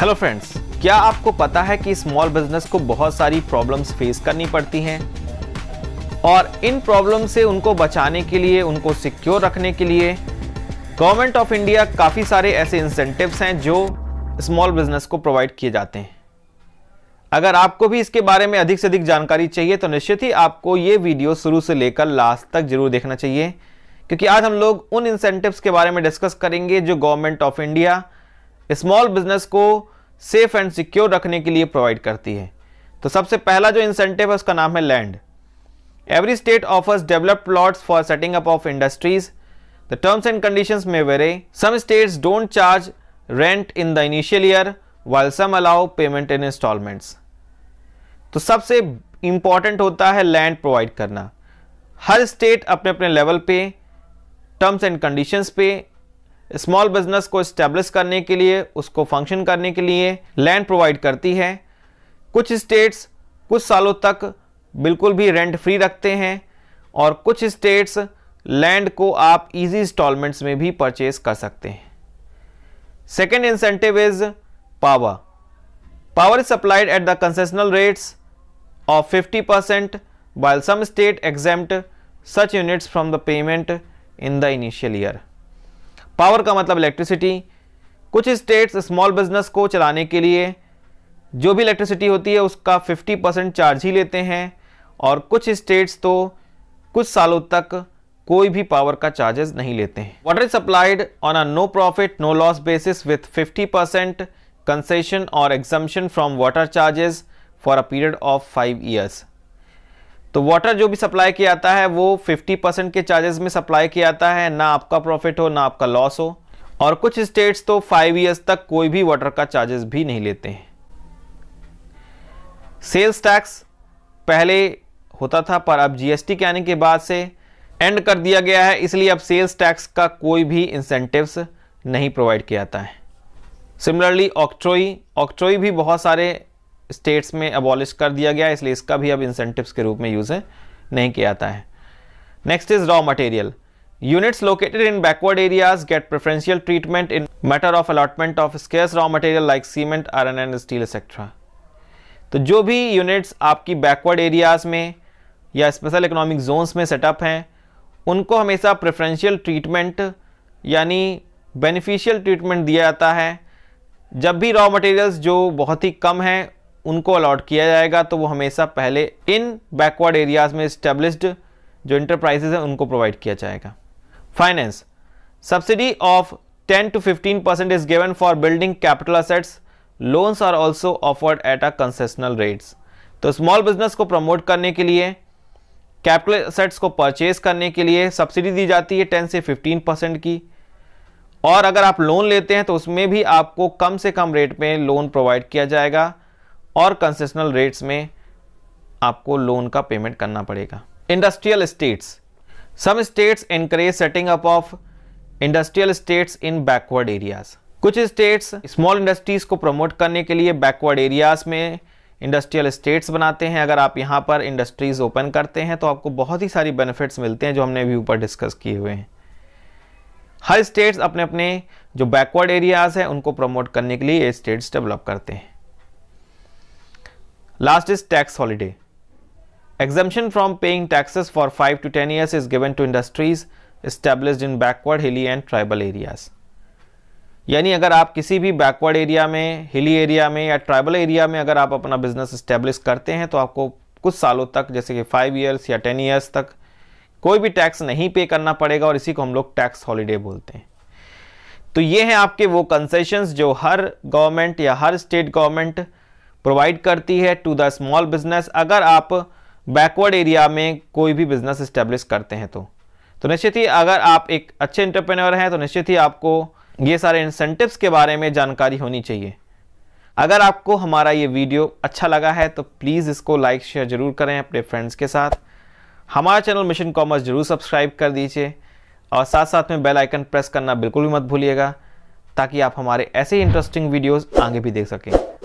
Hello friends क्या आपको पता है कि स्मॉल बिजनेस को बहुत सारी प्रॉब्लम्स फेस करनी पड़ती हैं और इन प्रॉब्लम से उनको बचाने के लिए उनको सिक्योर रखने के लिए गवर्नमेंट ऑफ इंडिया काफ़ी सारे ऐसे इंसेंटिव्स हैं जो स्मॉल बिजनेस को प्रोवाइड किए जाते हैं अगर आपको भी इसके बारे में अधिक से अधिक जानकारी चाहिए तो निश्चित ही आपको ये वीडियो शुरू से लेकर लास्ट तक जरूर देखना चाहिए क्योंकि आज हम लोग उन इंसेंटिव्स के बारे में डिस्कस करेंगे जो government of India small business को सेफ एंड सिक्योर रखने के लिए प्रोवाइड करती है तो सबसे पहला जो इंसेंटिव है उसका नाम है land every state offers developed plots for setting up of industries the terms and conditions में where some states don't charge rent in the initial year while some allow payment in instalments तो सबसे important होता है land provide करना हर state अपने अपने level पे terms and conditions पे स्मॉल बिजनेस को इस्टेब्लिश करने के लिए उसको फंक्शन करने के लिए लैंड प्रोवाइड करती है कुछ स्टेट्स कुछ सालों तक बिल्कुल भी रेंट फ्री रखते हैं और कुछ स्टेट्स लैंड को आप इजी इंस्टॉलमेंट्स में भी परचेज कर सकते हैं second incentive is power power is supplied at the concessional rates of 50 percent by some state exempt such units from the payment in the initial year power का मतलब electricity कुछ states small business को चलाने के लिए जो भी electricity होती है उसका 50 परसेंट चार्ज ही लेते हैं और कुछ स्टेट्स तो कुछ सालों तक कोई भी पावर का चार्जेस नहीं लेते हैं water is supplied on a no profit no loss basis with 50 percent concession और exemption from water charges for a period of five years तो वाटर जो भी सप्लाई किया जाता है वो 50 परसेंट के चार्जेस में सप्लाई किया जाता है ना आपका प्रॉफिट हो ना आपका लॉस हो और कुछ स्टेट्स तो फाइव ईयर्स तक कोई भी वाटर का चार्जेस भी नहीं लेते हैं सेल्स टैक्स पहले होता था पर अब जीएसटी के आने के बाद से एंड कर दिया गया है इसलिए अब सेल्स टैक्स का कोई भी इंसेंटिवस नहीं प्रोवाइड किया जाता है सिमिलरली ऑक्ट्रोई ऑक्ट्रोई भी बहुत सारे स्टेट्स में अबॉलिश कर दिया गया इसलिए इसका भी अब इंसेंटिव्स के रूप में यूज़ नहीं किया जाता है next is raw material units located in backward areas get preferential treatment in matter of allotment of scarce raw material like cement iron and steel etcetera तो जो भी यूनिट्स आपकी बैकवर्ड एरियाज़ में या स्पेशल इकोनॉमिक जोन्स में setup हैं उनको हमेशा प्रेफरेंशियल ट्रीटमेंट यानी बेनिफिशियल ट्रीटमेंट दिया जाता है जब भी रॉ मटेरियल्स जो बहुत ही कम हैं उनको अलॉट किया जाएगा तो वो हमेशा पहले इन बैकवर्ड एरियाज़ में इस्टेब्लिश्ड जो इंटरप्राइजेज हैं उनको प्रोवाइड किया जाएगा finance subsidy of 10 to 15 percent is given for building capital assets loans are also offered at a concessional rates तो स्मॉल बिजनेस को प्रमोट करने के लिए कैपिटल असेट्स को परचेज करने के लिए सब्सिडी दी जाती है 10 से 15 परसेंट की और अगर आप लोन लेते हैं तो उसमें भी आपको कम से कम रेट में लोन प्रोवाइड किया जाएगा और कंसेशनल रेट्स में आपको लोन का पेमेंट करना पड़ेगा industrial states some states encourage setting up of industrial states in backward areas कुछ स्टेट्स स्मॉल इंडस्ट्रीज को प्रमोट करने के लिए बैकवर्ड एरियाज में इंडस्ट्रियल स्टेट्स बनाते हैं अगर आप यहाँ पर इंडस्ट्रीज ओपन करते हैं तो आपको बहुत ही सारी बेनिफिट्स मिलते हैं जो हमने अभी ऊपर डिस्कस किए हुए हैं हर स्टेट्स अपने अपने जो बैकवर्ड एरियाज़ हैं उनको प्रमोट करने के लिए ये स्टेट्स डेवलप करते हैं Last is tax holiday. Exemption from paying taxes for 5 to 10 years is given to industries established in backward hilly and tribal areas. यानी अगर आप किसी भी बैकवर्ड एरिया में हिली एरिया में या ट्राइबल एरिया में अगर आप अपना बिजनेस इस्टेब्लिश करते हैं तो आपको कुछ सालों तक जैसे कि फाइव ईयर्स या टेन ईयर्स तक कोई भी टैक्स नहीं पे करना पड़ेगा और इसी को हम लोग टैक्स हॉलीडे बोलते हैं तो ये हैं आपके वो कंसेशंस जो हर गवर्नमेंट या हर स्टेट गवर्नमेंट प्रोवाइड करती है टू द स्मॉल बिजनेस अगर आप बैकवर्ड एरिया में कोई भी बिजनेस इस्टेब्लिश करते हैं तो तो निश्चित ही अगर आप एक अच्छे इंटरप्रेन्योर हैं तो निश्चित ही आपको ये सारे इंसेंटिव्स के बारे में जानकारी होनी चाहिए अगर आपको हमारा ये वीडियो अच्छा लगा है तो प्लीज़ इसको लाइक शेयर ज़रूर करें अपने फ्रेंड्स के साथ हमारा चैनल मिशन कॉमर्स ज़रूर सब्सक्राइब कर दीजिए और साथ साथ में बेल आइकन प्रेस करना बिल्कुल भी मत भूलिएगा ताकि आप हमारे ऐसे ही इंटरेस्टिंग वीडियोस आगे भी देख सकें